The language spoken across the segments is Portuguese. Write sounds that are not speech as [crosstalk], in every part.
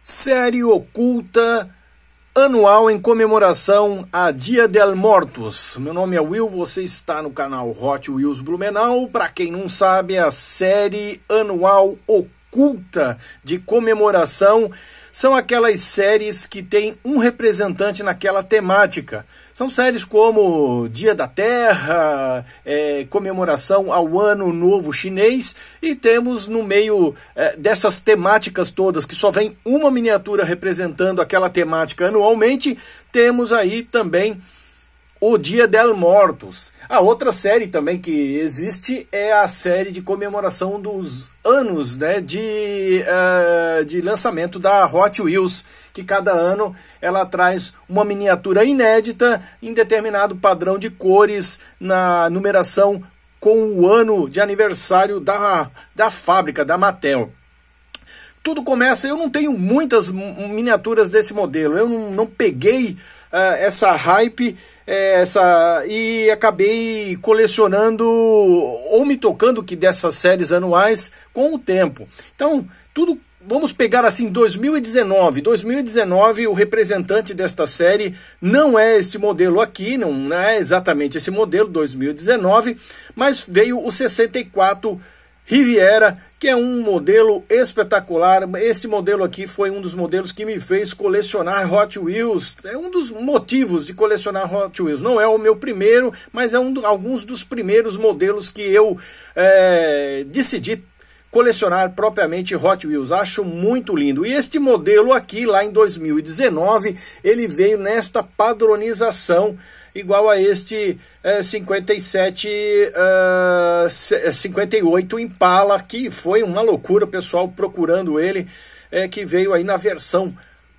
série oculta anual em comemoração a Dia del Mortos. Meu nome é Will, você está no canal Hot Wheels Blumenau. Para quem não sabe, a série anual oculta culta de comemoração são aquelas séries que têm um representante naquela temática. São séries como Dia da Terra, é, comemoração ao Ano Novo Chinês, e temos no meio é, dessas temáticas todas, que só vem uma miniatura representando aquela temática anualmente, temos aí também o Dia del Mortos. A outra série também que existe é a série de comemoração dos anos né, de, uh, de lançamento da Hot Wheels, que cada ano ela traz uma miniatura inédita em determinado padrão de cores na numeração com o ano de aniversário da, da fábrica, da Mattel tudo começa. Eu não tenho muitas miniaturas desse modelo. Eu não, não peguei uh, essa hype essa e acabei colecionando ou me tocando que dessas séries anuais com o tempo. Então, tudo vamos pegar assim 2019. 2019 o representante desta série não é este modelo aqui, não é exatamente esse modelo 2019, mas veio o 64 Riviera que é um modelo espetacular. Esse modelo aqui foi um dos modelos que me fez colecionar Hot Wheels. É um dos motivos de colecionar Hot Wheels. Não é o meu primeiro, mas é um do, alguns dos primeiros modelos que eu é, decidi colecionar propriamente Hot Wheels. Acho muito lindo. E este modelo aqui, lá em 2019, ele veio nesta padronização igual a este é, 57, 58 Impala, que foi uma loucura pessoal procurando ele, é, que veio aí na versão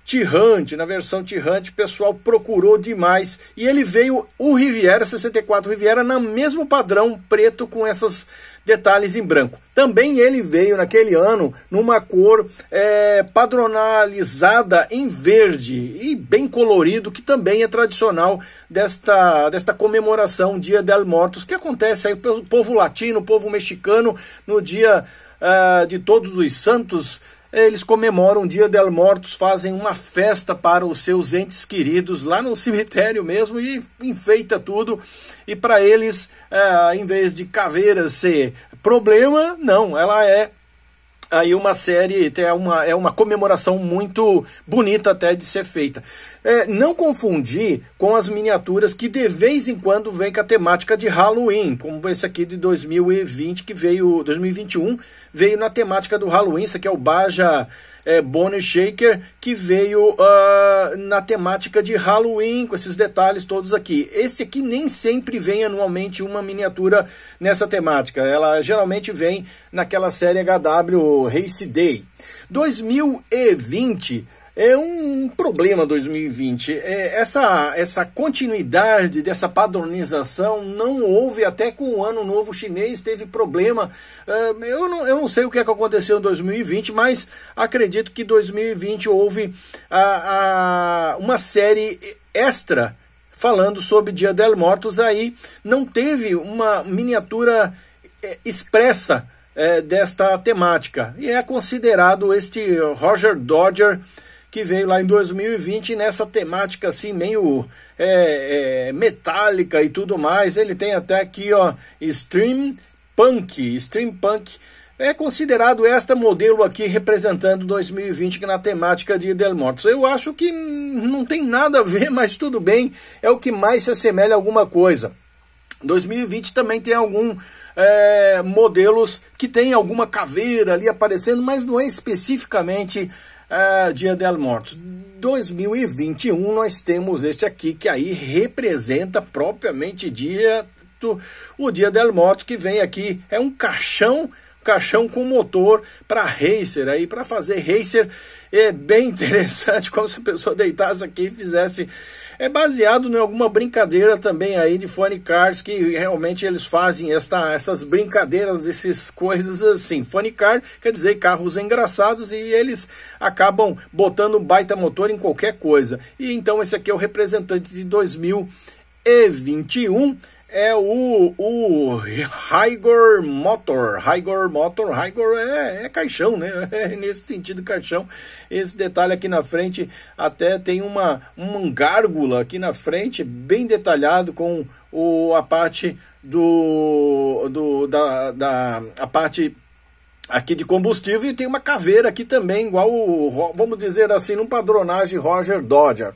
Tirante, na versão Tirante, o pessoal procurou demais e ele veio o Riviera 64 Riviera no mesmo padrão preto com esses detalhes em branco. Também ele veio naquele ano numa cor é, padronalizada em verde e bem colorido, que também é tradicional desta, desta comemoração Dia del Mortos, que acontece aí pelo povo latino, povo mexicano, no dia uh, de todos os santos eles comemoram o Dia dos Mortos, fazem uma festa para os seus entes queridos lá no cemitério mesmo e enfeita tudo. E para eles, é, em vez de caveira ser problema, não, ela é aí uma série, é uma, é uma comemoração muito bonita até de ser feita. É, não confundir com as miniaturas que de vez em quando vem com a temática de Halloween, como esse aqui de 2020 que veio, 2021, veio na temática do Halloween, isso aqui é o Baja é, Bonnie Shaker, que veio uh, na temática de Halloween, com esses detalhes todos aqui. Esse aqui nem sempre vem anualmente uma miniatura nessa temática, ela geralmente vem naquela série HW Race Day. 2020 é um problema 2020. É, essa, essa continuidade dessa padronização não houve até com o ano novo chinês, teve problema. Uh, eu, não, eu não sei o que, é que aconteceu em 2020, mas acredito que 2020 houve a, uma série extra falando sobre Dia del Mortos. Aí não teve uma miniatura é, expressa é, desta temática. E é considerado este Roger Dodger que veio lá em 2020 nessa temática assim meio é, é, metálica e tudo mais. Ele tem até aqui, ó, Stream Punk, Stream Punk. É considerado esta modelo aqui representando 2020 na temática de Del Mortos. Eu acho que não tem nada a ver, [laughs] mas tudo bem, é o que mais se assemelha a alguma coisa. 2020 também tem alguns é, modelos que tem alguma caveira ali aparecendo, mas não é especificamente uh, Dia del Mortos. 2021 nós temos este aqui que aí representa propriamente dito o Dia del Mortos que vem aqui é um caixão caixão com motor para racer aí, para fazer racer. É bem [laughs] interessante como se a pessoa deitasse aqui e fizesse. É baseado em alguma brincadeira também aí de Funny Cars, que realmente eles fazem esta, essas brincadeiras dessas coisas assim. Funny Car quer dizer carros engraçados e eles acabam botando baita motor em qualquer coisa. E então esse aqui é o representante de 2021 é o, o Motor. Rigor Motor, Rigor é, é caixão, né? [laughs] É nesse sentido, caixão. Esse detalhe aqui na frente até tem uma, uma gárgula aqui na frente, bem detalhado com o, a parte do, do da, da a parte aqui de combustível e tem uma caveira aqui também, igual, o, vamos dizer assim, num padronagem Roger Dodger.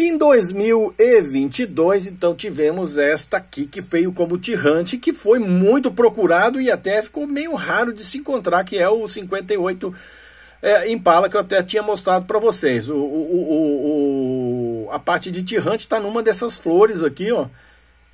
Em 2022, então, tivemos esta aqui que veio como tirante, que foi muito procurado e até ficou meio raro de se encontrar, que é o 58 é, Impala, que eu até tinha mostrado para vocês. O, o, o, a parte de tirante está numa dessas flores aqui, ó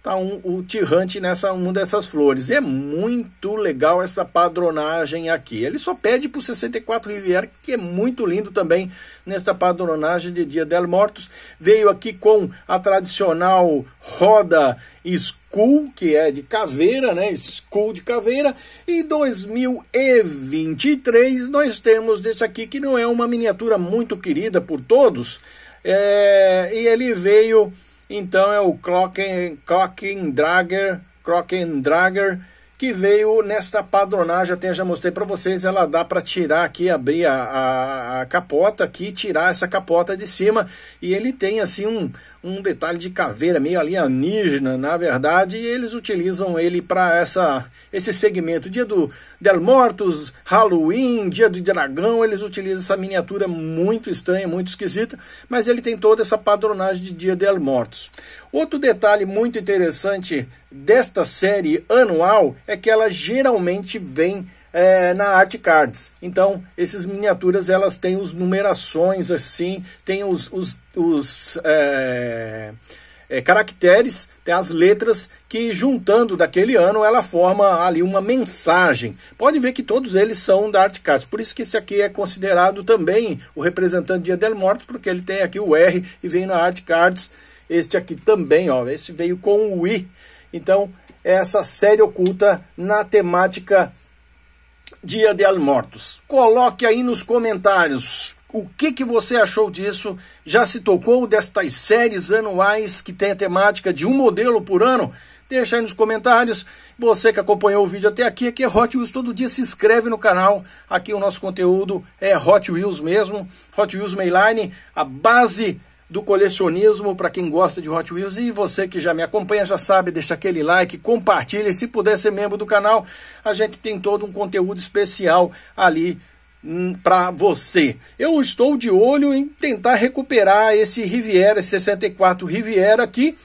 tá um, o tirante nessa uma dessas flores. É muito legal essa padronagem aqui. Ele só perde para o 64 Riviera, que é muito lindo também nesta padronagem de Dia del Mortos. Veio aqui com a tradicional roda School, que é de caveira, né? School de caveira. E 2023 nós temos desse aqui, que não é uma miniatura muito querida por todos. É... e ele veio então é o Clock, Clock Dragger, Clock Dragger que veio nesta padronagem, até já mostrei para vocês, ela dá para tirar aqui, abrir a, a, a, capota aqui, tirar essa capota de cima, e ele tem assim um, um detalhe de caveira meio alienígena, na verdade, e eles utilizam ele para essa esse segmento, dia do Del Mortos, Halloween, dia do dragão, eles utilizam essa miniatura muito estranha, muito esquisita, mas ele tem toda essa padronagem de dia Del Mortos. Outro detalhe muito interessante desta série anual é que ela geralmente vem é, na Art Cards. Então, essas miniaturas elas têm os numerações assim, tem os, os, os é, é, caracteres, tem as letras que juntando daquele ano ela forma ali uma mensagem. Pode ver que todos eles são da Art Cards, por isso que esse aqui é considerado também o representante de Edelmortos, porque ele tem aqui o R e vem na Art Cards. Este aqui também, ó, esse veio com o I. Então, é essa série oculta na temática Dia de Mortos. Coloque aí nos comentários o que, que você achou disso. Já se tocou destas séries anuais que tem a temática de um modelo por ano? Deixa aí nos comentários. Você que acompanhou o vídeo até aqui, aqui é Hot Wheels todo dia, se inscreve no canal. Aqui o nosso conteúdo é Hot Wheels mesmo, Hot Wheels Mainline, a base do colecionismo para quem gosta de Hot Wheels e você que já me acompanha já sabe, deixa aquele like, compartilha e se puder ser membro do canal, a gente tem todo um conteúdo especial ali hum, para você. Eu estou de olho em tentar recuperar esse Riviera, esse 64 Riviera aqui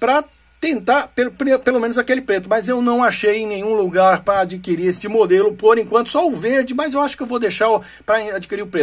para tentar pelo, pelo menos aquele preto, mas eu não achei em nenhum lugar para adquirir este modelo por enquanto, só o verde, mas eu acho que eu vou deixar para adquirir o preto.